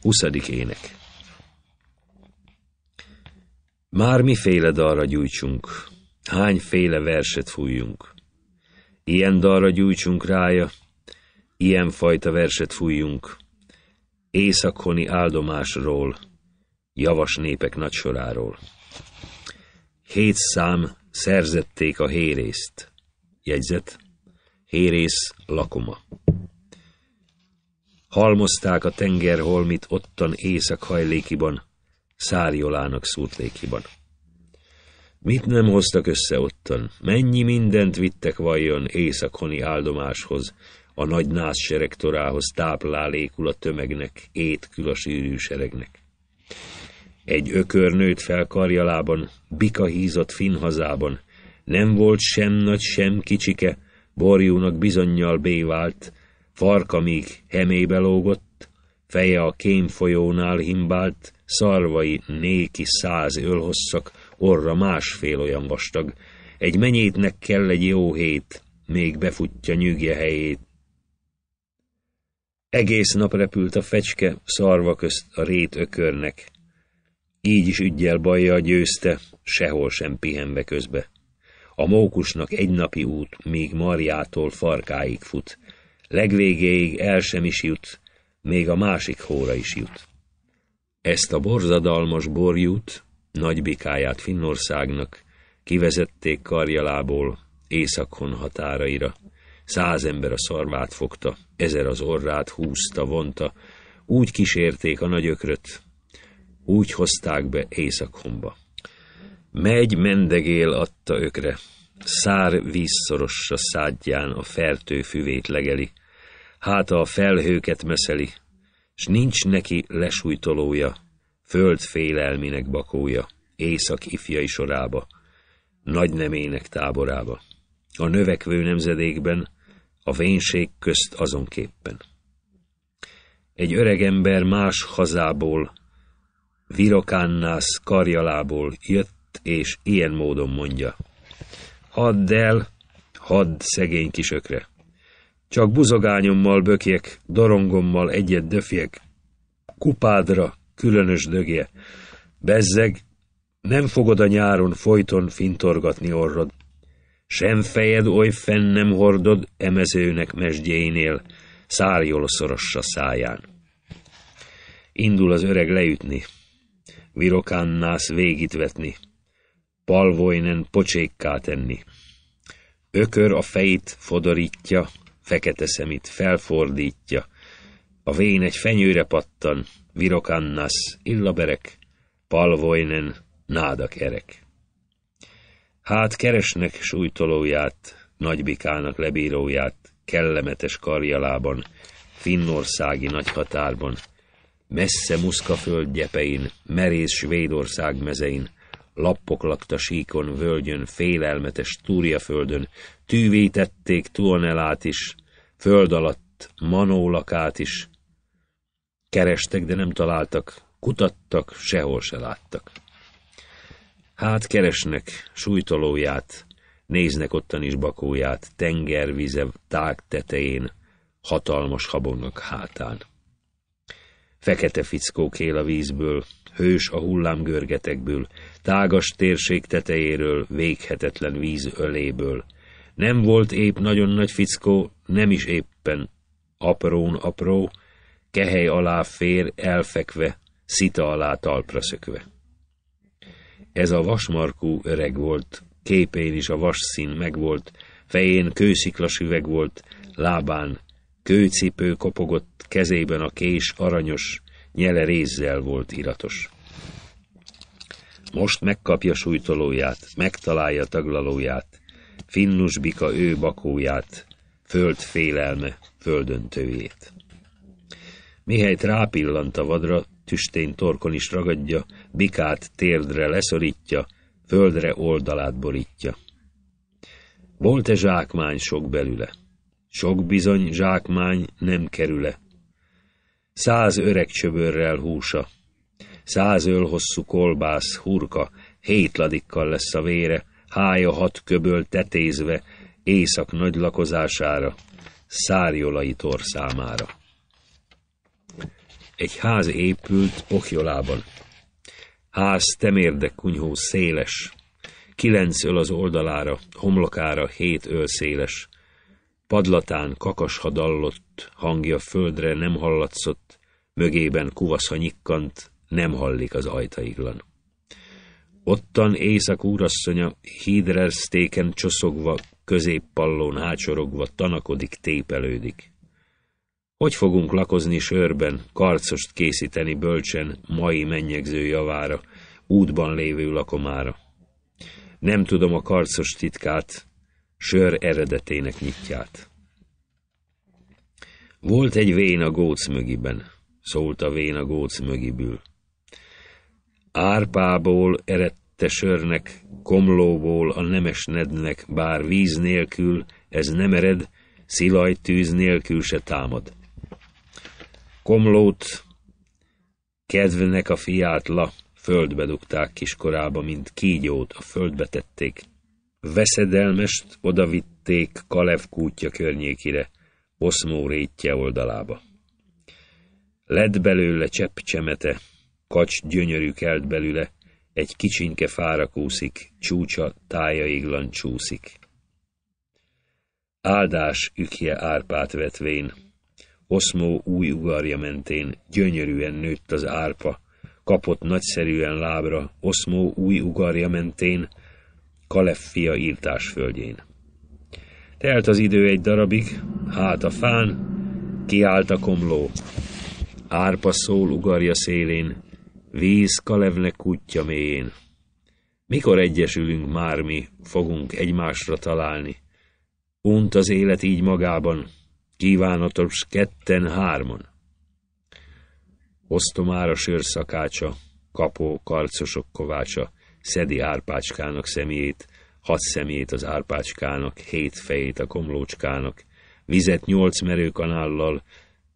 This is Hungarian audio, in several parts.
20. ének Már miféle dalra gyújtsunk, hányféle verset fújjunk. Ilyen dalra gyújtsunk rája, ilyen fajta verset fújjunk. Északhoni áldomásról, javas népek nagysoráról. Hét szám szerzették a hérészt. Jegyzet, hérész lakoma. Halmozták a tengerholmit ottan éjszakhajlékiban, szárjolának szútlékiban. Mit nem hoztak össze ottan? Mennyi mindent vittek vajon északoni áldomáshoz, a nagy názseregtorához táplálékul a tömegnek, étkül a sűrű seregnek. Egy ökörnőt felkarjalában, bika hízott finhazában, nem volt sem nagy, sem kicsike, borjúnak bizonyal bévált, farka még hemébe lógott, feje a kém folyónál himbált, szarvai néki száz ölhosszak, orra másfél olyan vastag. Egy menyétnek kell egy jó hét, még befutja nyűgje helyét. Egész nap repült a fecske, szarva közt a rét ökörnek. Így is ügyjel bajja győzte, sehol sem pihenve közbe. A mókusnak egy napi út, még marjától farkáig fut legvégéig el sem is jut, még a másik hóra is jut. Ezt a borzadalmas borjút, nagybikáját Finnországnak, kivezették karjalából északon határaira. Száz ember a szarvát fogta, ezer az orrát húzta, vonta, úgy kísérték a ökröt, úgy hozták be Északhomba. Megy mendegél adta ökre, szár vízszorossa szádján a füvét legeli, hát a felhőket meszeli, s nincs neki lesújtolója, föld félelmének bakója, éjszak ifjai sorába, nagy nemének táborába, a növekvő nemzedékben, a vénség közt azonképpen. Egy öreg ember más hazából, Virokánnász karjalából jött, és ilyen módon mondja. Hadd el, hadd szegény kisökre, csak buzogányommal bökjek, dorongommal egyet döfjek. Kupádra, különös dögje. Bezzeg, nem fogod a nyáron folyton fintorgatni orrod. Sem fejed oly fenn nem hordod emezőnek mesdjénél, szárjol szorossa száján. Indul az öreg leütni, virokánnász végit vetni, palvojnen pocsékká tenni. Ökör a fejét fodorítja, fekete szemét felfordítja, a vén egy fenyőre pattan, virokannas, illaberek, palvojnen, nádakerek. Hát keresnek sújtolóját, nagybikának lebíróját, kellemetes karjalában, finnországi nagyhatárban, messze muszkaföld gyepein, merész Svédország mezein, lappok lakta síkon, völgyön, félelmetes túrjaföldön, tűvítették Tuonelát is, föld alatt Manólakát is. Kerestek, de nem találtak, kutattak, sehol se láttak. Hát keresnek sújtolóját, néznek ottan is bakóját, tengervize tág tetején, hatalmas habonnak hátán. Fekete fickó kél a vízből, hős a hullámgörgetekből, tágas térség tetejéről, véghetetlen víz öléből. Nem volt épp nagyon nagy fickó, nem is éppen aprón apró, kehely alá fér, elfekve, szita alá talpra szökve. Ez a vasmarkú öreg volt, képén is a vas szín megvolt, fején kősziklas üveg volt, lábán kőcipő kopogott, kezében a kés aranyos, nyele rézzel volt iratos. Most megkapja sújtolóját, megtalálja taglalóját, finnus bika ő bakóját, föld félelme, földöntőjét. Mihelyt rápillant a vadra, tüstén torkon is ragadja, bikát térdre leszorítja, földre oldalát borítja. Volt-e zsákmány sok belüle? Sok bizony zsákmány nem kerüle, száz öreg csöbörrel húsa, száz ölhosszú kolbász, hurka, hét ladikkal lesz a vére, hája hat köböl tetézve, éjszak nagy lakozására, szárjolai számára. Egy ház épült okjolában. Ház temérdek kunyhó széles, kilenc öl az oldalára, homlokára hét öl széles, padlatán kakashadallott hangja földre nem hallatszott, mögében kuvasza nyikkant, nem hallik az ajtaiglan. Ottan éjszak úrasszonya hídrel sztéken csoszogva, középpallón hácsorogva tanakodik, tépelődik. Hogy fogunk lakozni sörben, karcost készíteni bölcsen, mai mennyegző javára, útban lévő lakomára? Nem tudom a karcos titkát, sör eredetének nyitját. Volt egy vén a góc mögiben, szólt a vén a góc mögiből. Árpából erette sörnek, komlóból a nemes nednek, bár víz nélkül ez nem ered, szilaj tűz nélkül se támad. Komlót kedvnek a fiát la, földbe dugták kiskorába, mint kígyót, a földbe tették. Veszedelmest odavitték Kalev kútja környékire, oszmó rétje oldalába. Lett belőle csepp csemete, kacs gyönyörű kelt belőle, egy kicsinke fára kúszik, csúcsa tájaiglan csúszik. Áldás ükje árpát vetvén, oszmó új ugarja mentén, gyönyörűen nőtt az árpa, kapott nagyszerűen lábra, oszmó új ugarja mentén, kaleffia írtás földjén. Telt az idő egy darabig, hát a fán, kiállt a komló. Árpa szól ugarja szélén, víz kalevne kutya mélyén. Mikor egyesülünk már mi, fogunk egymásra találni? Unt az élet így magában, kívánatos ketten-hárman. Osztomára sörszakácsa, kapó karcosok kovácsa, szedi árpácskának szemét, hat szemét az árpácskának, hét fejét a komlócskának, vizet nyolc merőkanállal,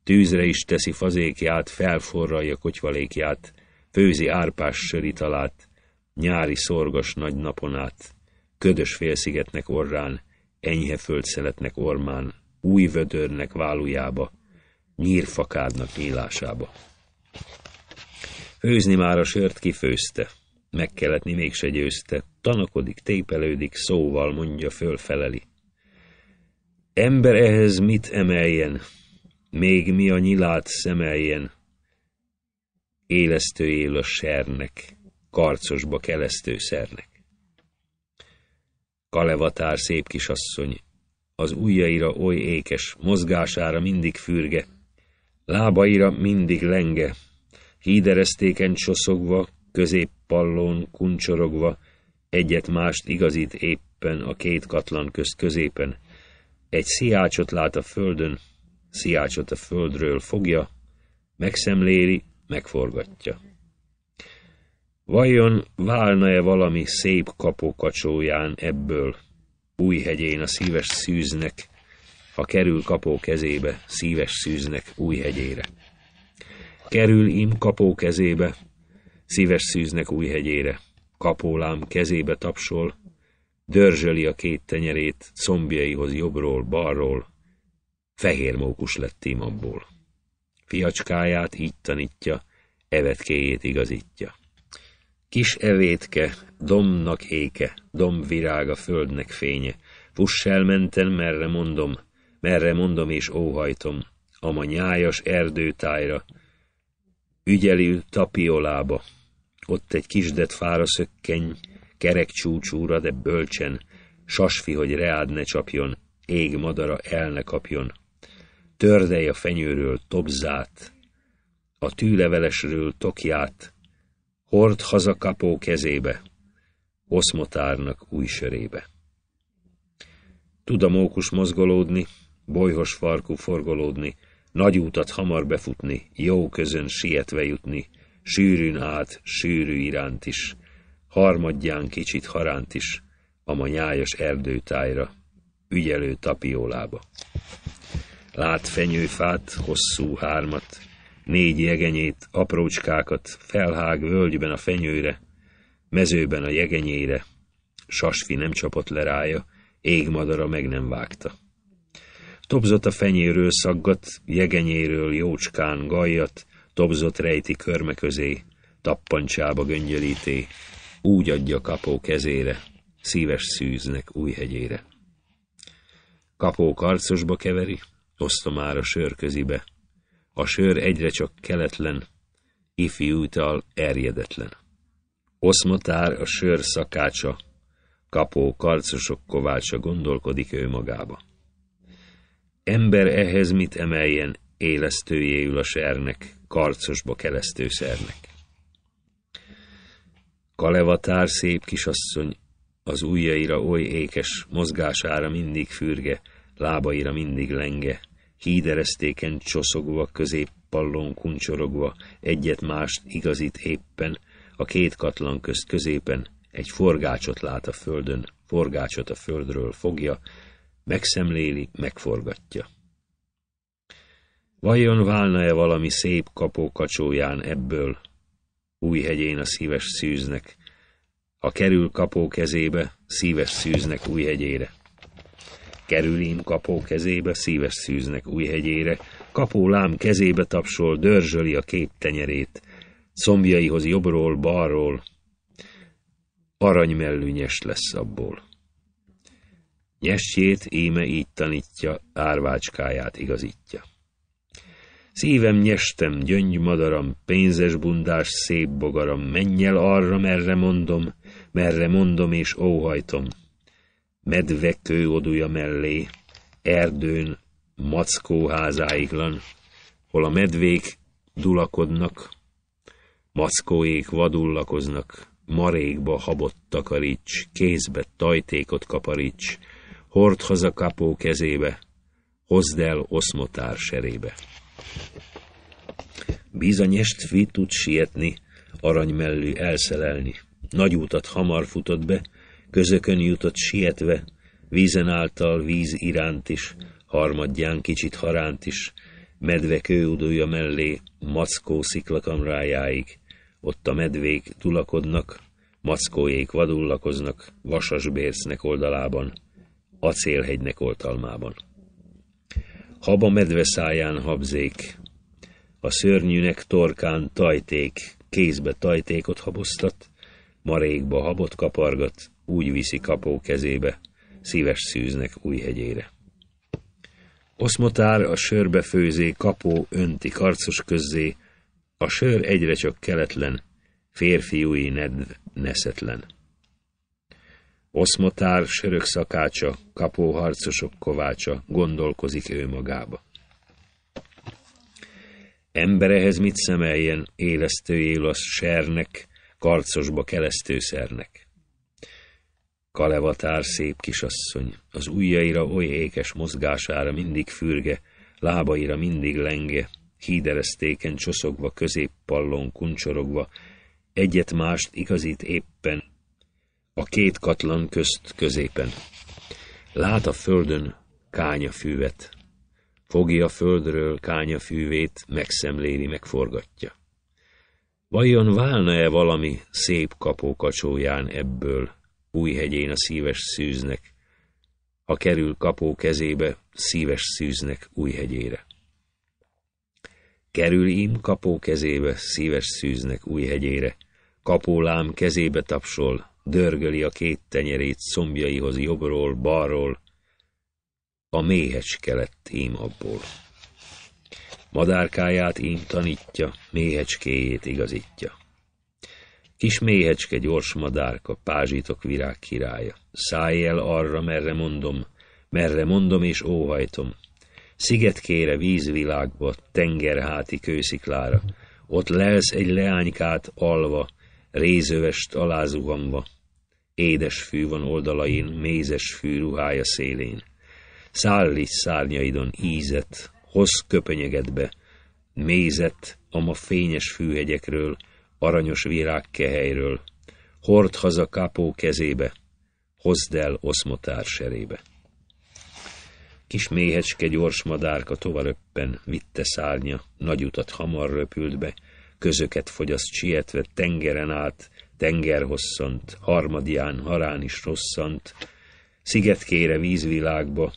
tűzre is teszi fazékját, felforralja kocsvalékját, főzi árpás söritalát, nyári szorgas nagy napon át, ködös félszigetnek orrán, enyhe földszeletnek ormán, új vödörnek válujába, nyírfakádnak nyílásába. Főzni már a sört kifőzte, meg kelletni mégse győzte, tanakodik, tépelődik, szóval mondja, fölfeleli. Ember ehhez mit emeljen? Még mi a nyilát szemeljen? Élesztő él a sernek, karcosba szernek. Kalevatár szép kisasszony, az ujjaira oly ékes, mozgására mindig fürge, lábaira mindig lenge, híderesztéken csoszogva, közép pallón kuncsorogva, egyet-mást igazít éppen a két katlan közt középen. Egy sziácsot lát a földön, sziácsot a földről fogja, megszemléli, megforgatja. Vajon válna-e valami szép kapókacsóján ebből, új hegyén a szíves szűznek, ha kerül kapó kezébe, szíves szűznek hegyére Kerül im kapó kezébe, szíves szűznek új hegyére. Kapólám kezébe tapsol, dörzsöli a két tenyerét, szombjaihoz jobbról, balról. Fehér mókus lett abból. Fiacskáját így tanítja, evetkéjét igazítja. Kis evétke, domnak éke, dom virága földnek fénye, fuss el menten, merre mondom, merre mondom és óhajtom, ama nyájas erdőtájra, ügyelő tapiolába, ott egy kisdet fára szökkeny, kerek csúcsúra, de bölcsen, sasfi, hogy reád ne csapjon, ég madara el ne kapjon. Tördej a fenyőről tobzát, a tűlevelesről tokját, hord haza kapó kezébe, oszmotárnak új sörébe. Tud a mókus mozgolódni, bolyhos farkú forgolódni, nagy útat hamar befutni, jó közön sietve jutni, sűrűn át, sűrű iránt is, harmadján kicsit haránt is, a ma nyájas erdőtájra, ügyelő tapiolába. Lát fenyőfát, hosszú hármat, négy jegenyét, aprócskákat, felhág völgyben a fenyőre, mezőben a jegenyére, sasfi nem csapott le rája, égmadara meg nem vágta. Topzott a fenyéről szaggat, jegenyéről jócskán gajat, Tobzot rejti körme közé, tappancsába göngyölíté, úgy adja kapó kezére, szíves szűznek új hegyére. Kapó karcosba keveri, osztomára sör közibe. A sör egyre csak keletlen, ifjútal erjedetlen. Oszmatár a sör szakácsa, kapó karcosok kovácsa gondolkodik ő magába. Ember ehhez mit emeljen, élesztőjéül a sernek, karcosba keresztőszernek. Kalevatár szép kisasszony, az ujjaira oly ékes, mozgására mindig fürge, lábaira mindig lenge, híderesztéken csoszogva, középpallon kuncsorogva, egyet mást igazít éppen, a két katlan közt középen, egy forgácsot lát a földön, forgácsot a földről fogja, megszemléli, megforgatja. Vajon válna-e valami szép kapókacsóján ebből? Újhegyén a szíves szűznek. Ha kerül kapó kezébe, szíves szűznek újhegyére. Kerül ím kapó kezébe, szíves szűznek újhegyére. Kapó lám kezébe tapsol, dörzsöli a tenyerét. Szombjaihoz jobbról, balról. nyest lesz abból. Nyestjét éme így tanítja, árvácskáját igazítja. Szívem nyestem, gyöngymadaram, pénzes bundás szép bogaram, menj el arra, merre mondom, merre mondom és óhajtom. Medve kőoduja mellé, erdőn, mackóházáiglan, hol a medvék dulakodnak, mackóék vadullakoznak, marékba habot takaríts, kézbe tajtékot kaparíts, hord haza kapó kezébe, hozd el oszmotár serébe. Bizony Estvi tud sietni, arany mellő elszelelni. Nagy útat hamar futott be, közökön jutott sietve, vízen által víz iránt is, harmadján kicsit haránt is, medve kőudója mellé, mackó sziklakamrájáig. Ott a medvék tulakodnak, mackójék vadullakoznak, vasas bércnek oldalában, acélhegynek oltalmában. Haba medve száján habzék, a szörnyűnek torkán tajték, kézbe tajtékot haboztat, marékba habot kapargat, úgy viszi kapó kezébe, szíves szűznek új hegyére. Oszmotár a sörbe főzé, kapó önti karcos közzé, a sör egyre csak keletlen, férfiúi nedv neszetlen. Oszmotár sörök szakácsa, kapóharcosok kovácsa, gondolkozik ő magába. Emberehez mit szemeljen, élesztő él az sernek, karcosba kelesztőszernek. Kalevatár szép kisasszony, az ujjaira oly ékes mozgására mindig fürge, lábaira mindig lenge, híderesztéken csoszogva, középpallon kuncsorogva, egyet mást igazít éppen, a két katlan közt középen. Lát a földön kánya fűvet. Fogja a földről kánya fűvét, megszemléli, megforgatja. Vajon válna-e valami szép kapókacsóján ebből, újhegyén a szíves szűznek, ha kerül kapó kezébe szíves szűznek újhegyére? Kerül im kapó kezébe szíves szűznek újhegyére, kapó lám kezébe tapsol, dörgöli a két tenyerét szombjaihoz jobbról, balról, a méhecske lett ím abból. Madárkáját ím tanítja, méhecskéjét igazítja. Kis méhecske gyors madárka, pázsitok virág királya. Szállj el arra, merre mondom, merre mondom és óhajtom. Szigetkére, vízvilágba, tengerháti kősziklára. Ott lelsz egy leánykát alva, rézövest alázuhamba, Édes fű van oldalain, mézes fű ruhája szélén. Szállis szárnyaidon ízet, hoz be, mézet ma fényes fűhegyekről, aranyos virág kehelyről, hord haza kapó kezébe, hozd el oszmotár serébe. Kis méhecske gyors madárka tovaröppen, vitte szárnya, nagy utat hamar röpült be, közöket fogyaszt sietve tengeren át, tenger hosszant, harmadján harán is rosszant, szigetkére vízvilágba,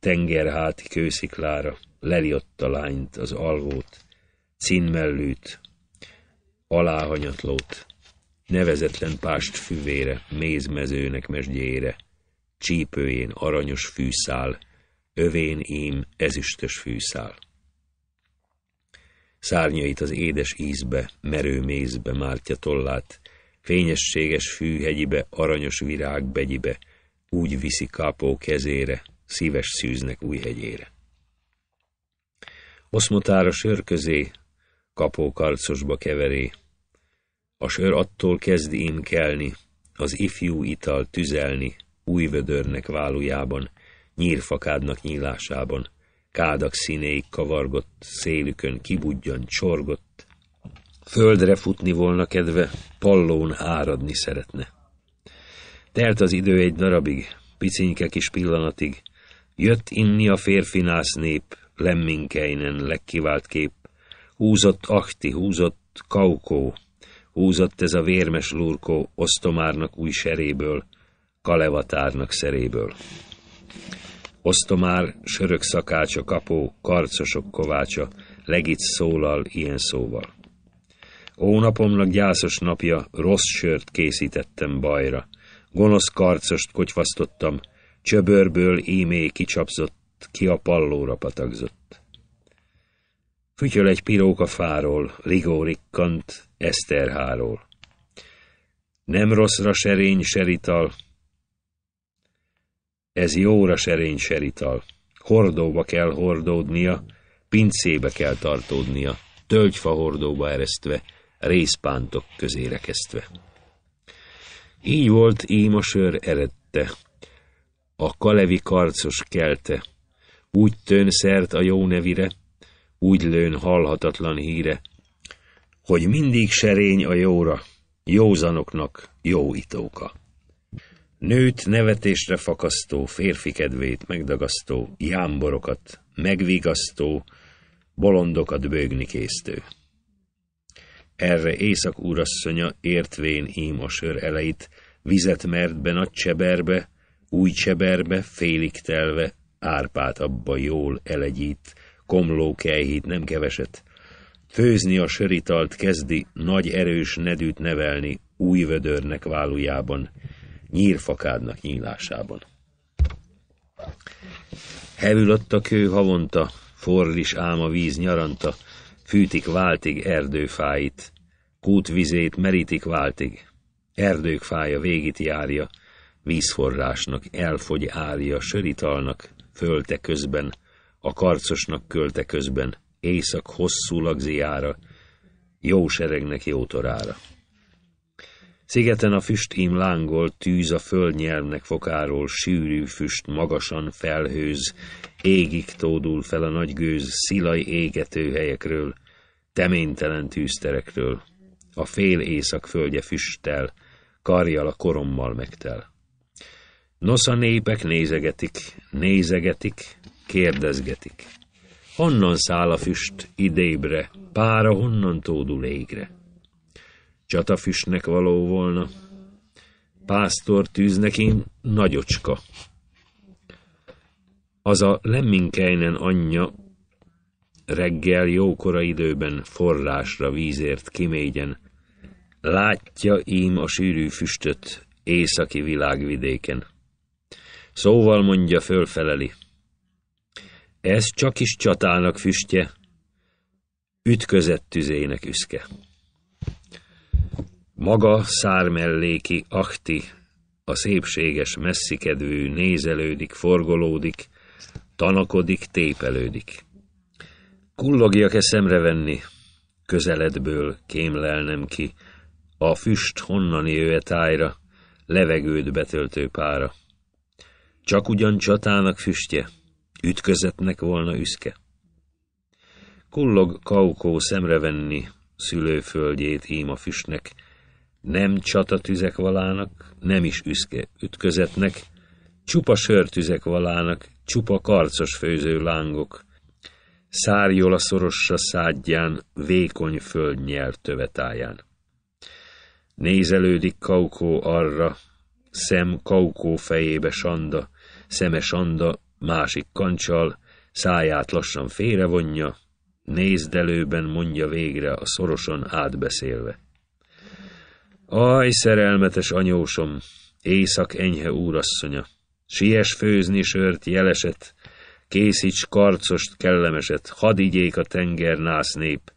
tengerháti kősziklára, leliott a lányt, az alvót, cínmellőt, aláhanyatlót, nevezetlen pást füvére, mézmezőnek mesgyére, csípőjén aranyos fűszál, övén ím ezüstös fűszál. Szárnyait az édes ízbe, merő mézbe mártja tollát, fényességes fűhegyibe, aranyos virágbegyibe, úgy viszi kápó kezére, szíves szűznek új hegyére. a sör közé, kapó karcosba keveré. A sör attól kezd inkelni, az ifjú ital tüzelni, új vödörnek válujában, nyírfakádnak nyílásában, kádak színéig kavargott, szélükön kibudjan, csorgott, Földre futni volna kedve, pallón áradni szeretne. Telt az idő egy darabig, picinke kis pillanatig. Jött inni a férfinász nép, lemminkeinen legkivált kép. Húzott ahti, húzott kaukó, húzott ez a vérmes lurkó osztomárnak új seréből, kalevatárnak szeréből. Osztomár, sörök szakácsa, kapó, karcosok kovácsa, legit szólal ilyen szóval. Ónapomnak gyászos napja, rossz sört készítettem bajra. Gonosz karcost kocsvasztottam, csöbörből ímé kicsapzott, ki a pallóra patagzott. Fütyöl egy piróka fáról, ligórikkant, eszterháról. Nem rosszra serény serital, ez jóra serény serital. Hordóba kell hordódnia, pincébe kell tartódnia, tölgyfa hordóba eresztve, részpántok közére kezdve. Így volt ímosör eredte, a kalevi karcos kelte, úgy tön szert a jó nevire, úgy lőn halhatatlan híre, hogy mindig serény a jóra, józanoknak jó itóka. Nőt nevetésre fakasztó, férfi kedvét megdagasztó, jámborokat megvigasztó, bolondokat bőgni késztő. Erre éjszak úrasszonya értvén ímosör eleit, vizet mert be nagy cseberbe, új cseberbe, félig telve, árpát abba jól elegyít, komló kejhít nem keveset. Főzni a söritalt kezdi, nagy erős nedűt nevelni, új vödörnek válujában, nyírfakádnak nyílásában. Hevül ott a kő havonta, forlis ám a víz nyaranta, fűtik váltig erdőfáit, kútvizét merítik váltig, erdők fája végit járja, vízforrásnak elfogy árja, söritalnak, fölte közben, a karcosnak költe közben, éjszak hosszú lagziára, jó seregnek jó torára. Szigeten a füsthím lángolt, tűz a földnyelvnek fokáról, sűrű füst magasan felhőz, égig tódul fel a gőz szilai égető helyekről, teménytelen tűzterekről. A fél éjszak földje füsttel, karjal a korommal megtel. Nosza népek nézegetik, nézegetik, kérdezgetik. Honnan száll a füst idébre, pára honnan tódul égre? Csatafüstnek való volna. Pásztor tűz neki nagyocska. Az a Lemminkeinen anyja reggel jókora időben forrásra vízért kimégyen. Látja ím a sűrű füstöt északi világvidéken. Szóval mondja fölfeleli. Ez csak is csatának füstje, ütközett tüzének üszke. Maga szármelléki akti, a szépséges messzikedvű nézelődik, forgolódik, tanakodik, tépelődik. Kullogjak-e szemre venni, közeledből kémlelnem ki, a füst honnan jöve tájra, levegőt betöltő pára. Csak ugyan csatának füstje, ütközetnek volna üszke. Kullog kaukó venni, szülőföldjét a füstnek, nem csatatüzek valának, nem is üszke ütközetnek, csupa sörtüzek valának, csupa karcos főző lángok, szárjol a szorossa szádján, vékony földnyel tövetáján. Nézelődik Kaukó arra, szem Kaukó fejébe sanda, szeme sanda, másik kancsal, száját lassan félrevonja, nézdelőben mondja végre a szoroson átbeszélve. Aj, szerelmetes anyósom, éjszak enyhe úrasszonya, siess főzni sört, jeleset, készíts karcost, kellemeset, hadd igyék a tenger nász nép,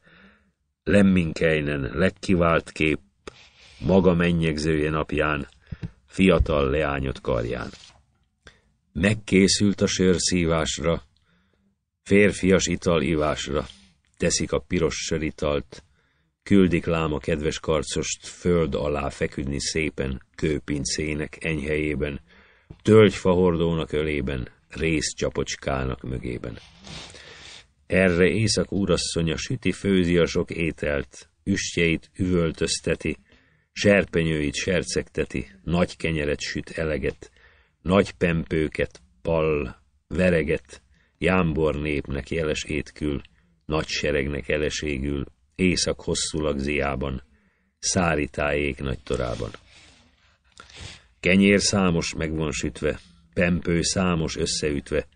lemminkejnen, legkivált kép, maga mennyegzője napján, fiatal leányot karján. Megkészült a sör szívásra, férfias ital ivásra, teszik a piros sör italt, Küldik lám a kedves karcost föld alá feküdni szépen, kőpincének enyhejében, tölgyfahordónak ölében, részcsapocskának mögében. Erre Észak úrasszonya süti főzi a sok ételt, üstjeit üvöltözteti, serpenyőit sercegteti, nagy kenyeret süt eleget, nagy pempőket, pall, vereget, jámbor népnek jeles étkül, nagy seregnek eleségül, észak hosszú lagziában, száritáék nagy torában. Kenyér számos meg van sütve, pempő számos összeütve,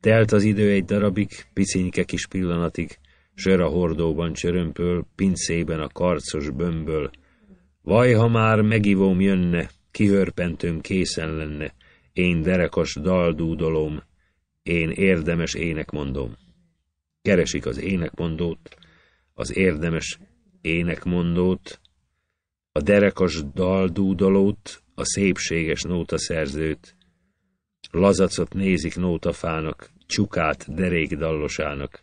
telt az idő egy darabig, picinke kis pillanatig, sör a hordóban csörömpöl, pincében a karcos bömböl. Vaj, ha már megivóm jönne, kihörpentőm készen lenne, én derekas daldúdolom, én érdemes énekmondom. Keresik az énekmondót, az érdemes énekmondót, a derekas daldúdalót, a szépséges nótaszerzőt, lazacot nézik nótafának, csukát derékdallosának.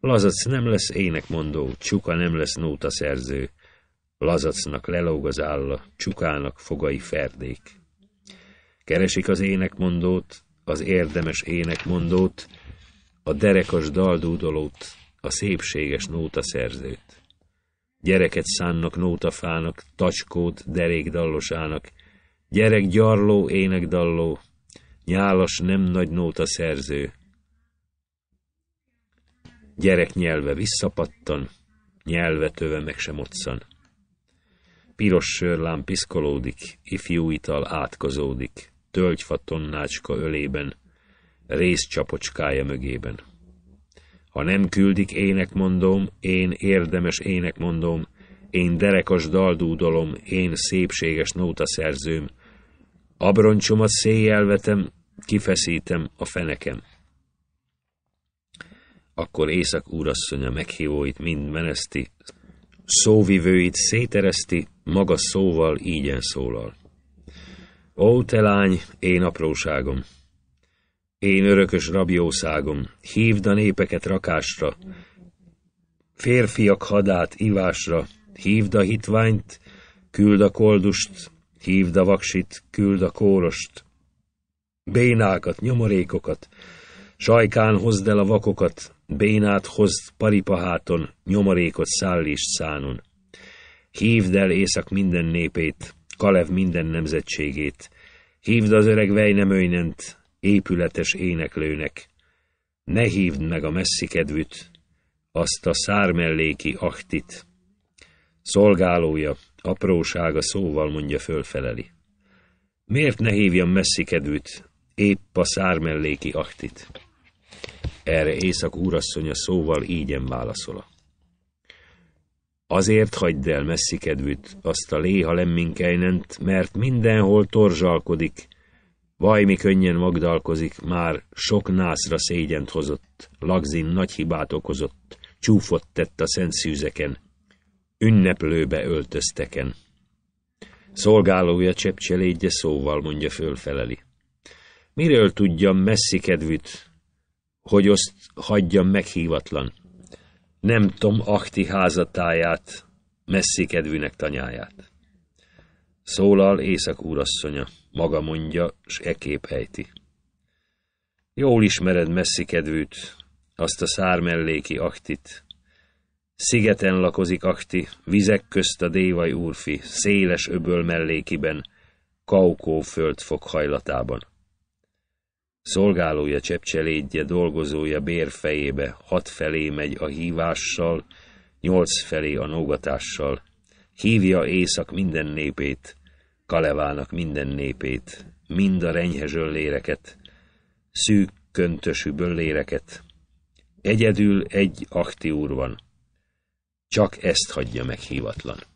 Lazac nem lesz énekmondó, csuka nem lesz nótaszerző. Lazacnak lelóg az álla, csukának fogai ferdék. Keresik az énekmondót, az érdemes énekmondót, a derekas daldúdolót, a szépséges szerzőt, Gyereket szánnak nótafának, tacskót derékdallosának, gyerek gyarló, énekdalló, nyálas nem nagy szerző. Gyerek nyelve visszapattan, nyelve töve meg sem otszan. Piros sörlám piszkolódik, ifjú ital átkozódik, tölgyfa tonnácska ölében, rész csapocskája mögében. Ha nem küldik, énekmondom, én érdemes énekmondom, én derekas daldúdolom, én szépséges nótaszerzőm. Abroncsomat széjjel vetem, kifeszítem a fenekem. Akkor Észak úrasszonya meghívóit mind meneszti, szóvivőit szétereszti, maga szóval ígyen szólal. Ó, te lány, én apróságom! Én örökös rabjószágom, hívd a népeket rakásra, férfiak hadát ivásra, hívd a hitványt, küld a koldust, hívd a vaksit, küld a kórost. Bénákat, nyomorékokat, sajkán hozd el a vakokat, bénát hozd paripaháton, nyomorékot szállíts szánon. Hívd el észak minden népét, Kalev minden nemzetségét, hívd az öreg Vejnemöjnent, épületes éneklőnek, ne hívd meg a messzi kedvüt, azt a szármelléki ahtit. Szolgálója, aprósága szóval mondja fölfeleli. Miért ne hívjam messzi kedvüt, épp a szármelléki ahtit? Erre Észak úrasszonya szóval ígyen válaszola. Azért hagyd el messzi kedvüt, azt a léha lemminkejnent, mert mindenhol torzsalkodik, Vajmi könnyen magdalkozik, már sok nászra szégyent hozott, Lagzin nagy hibát okozott, csúfot tett a szent szűzeken, ünneplőbe öltözteken. Szolgálója cseppcselédje szóval mondja fölfeleli. Miről tudjam messzi kedvűt, hogy azt hagyjam meghívatlan? Nem tom akti házatáját, messzi kedvűnek tanyáját. Szólal Észak úrasszonya, maga mondja, s ekép ejti. Jól ismered messzi kedvűt, azt a szár melléki aktit. Szigeten lakozik akti, vizek közt a dévai úrfi, széles öböl mellékiben, kaukó föld hajlatában. Szolgálója csepcselédje, dolgozója bérfejébe, hat felé megy a hívással, nyolc felé a nógatással, Hívja észak minden népét, Kalevának minden népét, mind a renyhe zsölléreket, szűk köntösű bölléreket. Egyedül egy aktiúr úr van. Csak ezt hagyja meg hívatlan.